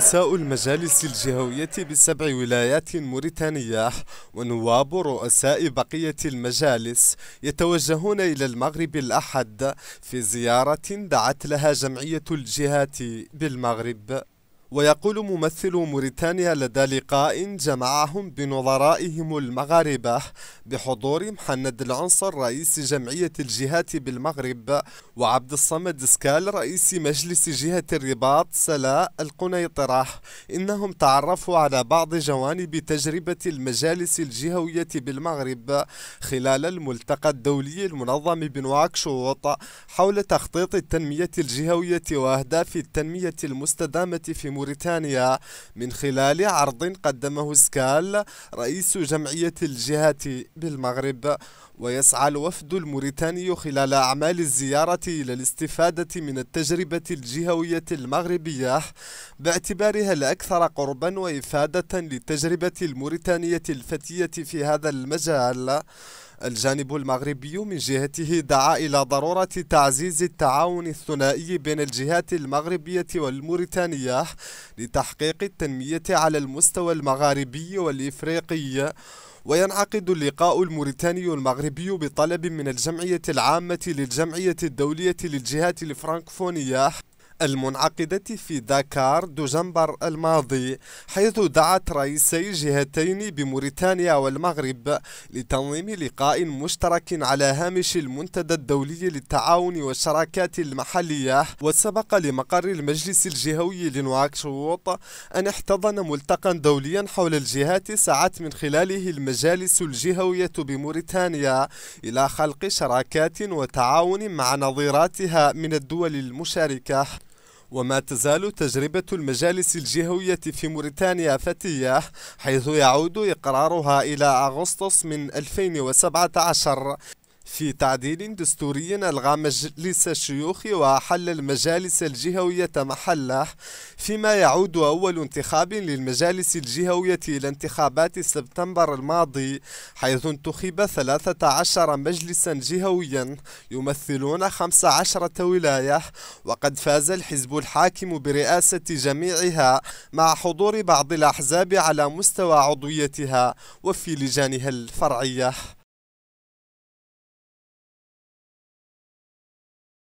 رؤساء المجالس الجهوية بسبع ولايات موريتانية ونواب رؤساء بقية المجالس يتوجهون إلى المغرب الأحد في زيارة دعت لها جمعية الجهات بالمغرب ويقول ممثل موريتانيا لدى لقاء جمعهم بنظرائهم المغاربة بحضور محمد العنصر رئيس جمعية الجهات بالمغرب وعبد الصمد سكال رئيس مجلس جهة الرباط سلاء القنيطرة إنهم تعرفوا على بعض جوانب تجربة المجالس الجهوية بالمغرب خلال الملتقى الدولي المنظم بنواكشوط حول تخطيط التنمية الجهوية وأهداف التنمية المستدامة في موريتانيا من خلال عرض قدمه سكال رئيس جمعية الجهة بالمغرب ويسعى الوفد الموريتاني خلال أعمال الزيارة إلى الاستفادة من التجربة الجهوية المغربية باعتبارها الأكثر قربا وإفادة للتجربة الموريتانية الفتية في هذا المجال الجانب المغربي من جهته دعا إلى ضرورة تعزيز التعاون الثنائي بين الجهات المغربية والموريتانية لتحقيق التنمية على المستوى المغاربي والإفريقي وينعقد اللقاء الموريتاني المغربي بطلب من الجمعية العامة للجمعية الدولية للجهات الفرنكفونية المنعقدة في داكار دجنبر الماضي حيث دعت رئيسي جهتين بموريتانيا والمغرب لتنظيم لقاء مشترك على هامش المنتدى الدولي للتعاون والشراكات المحلية وسبق لمقر المجلس الجهوي لنواكشوط أن احتضن ملتقى دوليا حول الجهات سعت من خلاله المجالس الجهوية بموريتانيا إلى خلق شراكات وتعاون مع نظيراتها من الدول المشاركة وما تزال تجربة المجالس الجهوية في موريتانيا فتية حيث يعود إقرارها إلى أغسطس من 2017 في تعديل دستوري ألغى مجلس الشيوخ وأحل المجالس الجهوية محله فيما يعود أول انتخاب للمجالس الجهوية إلى انتخابات سبتمبر الماضي حيث انتخب 13 مجلسا جهويا يمثلون 15 ولاية وقد فاز الحزب الحاكم برئاسة جميعها مع حضور بعض الأحزاب على مستوى عضويتها وفي لجانها الفرعية